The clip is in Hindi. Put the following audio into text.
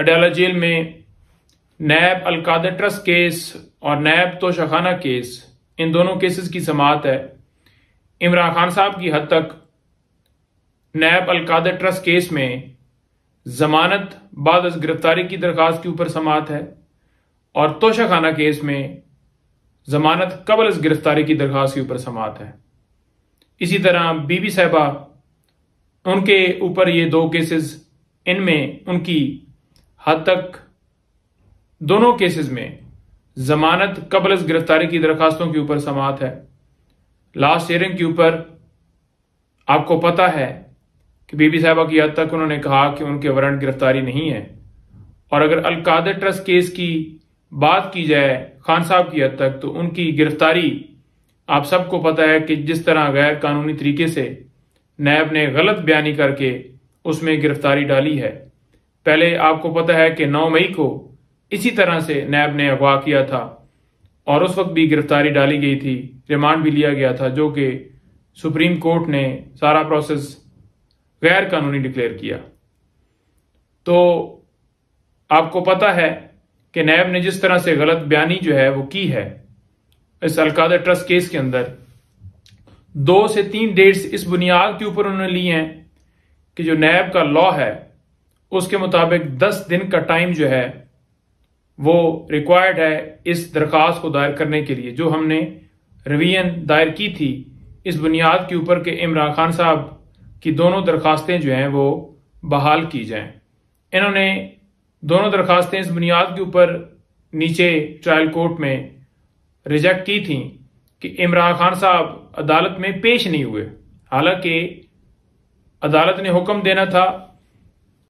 अडयाला जेल में नैब अलकादर ट्रस्ट केस और नैब तोशाखाना केस इन दोनों केसेस की समात है इमरान खान साहब की हद तक नैब अलकादर ट्रस्ट केस में जमानत बाद गिरफ्तारी की दरखास्त के ऊपर समात है और तोशाखाना केस में जमानत कबल इस गिरफ्तारी की दरखास्त के ऊपर समात है इसी तरह बीबी साहबा उनके ऊपर ये दो केसेस इनमें उनकी हद तक दोनों केसेस में जमानत कबल गिरफ्तारी की दरखास्तों के ऊपर समात है लास्ट हियरिंग के ऊपर आपको पता है कि बीबी साहबा की हद तक उन्होंने कहा कि उनके वारंट गिरफ्तारी नहीं है और अगर अलकादर ट्रस्ट केस की बात की जाए खान साहब की हद तक तो उनकी गिरफ्तारी आप सबको पता है कि जिस तरह गैर कानूनी तरीके से नैब ने गलत बयानी करके उसमें गिरफ्तारी डाली है पहले आपको पता है कि 9 मई को इसी तरह से नैब ने अगवा किया था और उस वक्त भी गिरफ्तारी डाली गई थी रिमांड भी लिया गया था जो कि सुप्रीम कोर्ट ने सारा प्रोसेस गैर कानूनी डिक्लेयर किया तो आपको पता है कि नैब ने जिस तरह से गलत बयानी जो है वो की है इस अलकादा ट्रस्ट केस के अंदर दो से तीन डेट्स इस बुनियाद के ऊपर उन्होंने ली हैं कि जो नैब का लॉ है उसके मुताबिक दस दिन का टाइम जो है वो रिक्वायर्ड है इस दरखास्त को दायर करने के लिए जो हमने रवीन दायर की थी इस बुनियाद के ऊपर के इमरान खान साहब की दोनों दरखास्तें जो हैं वो बहाल की जाएं इन्होंने दोनों दरखास्तें इस बुनियाद के ऊपर नीचे ट्रायल कोर्ट में रिजेक्ट की थी कि इमरान खान साहब अदालत में पेश नहीं हुए हालांकि अदालत ने हुक्म देना था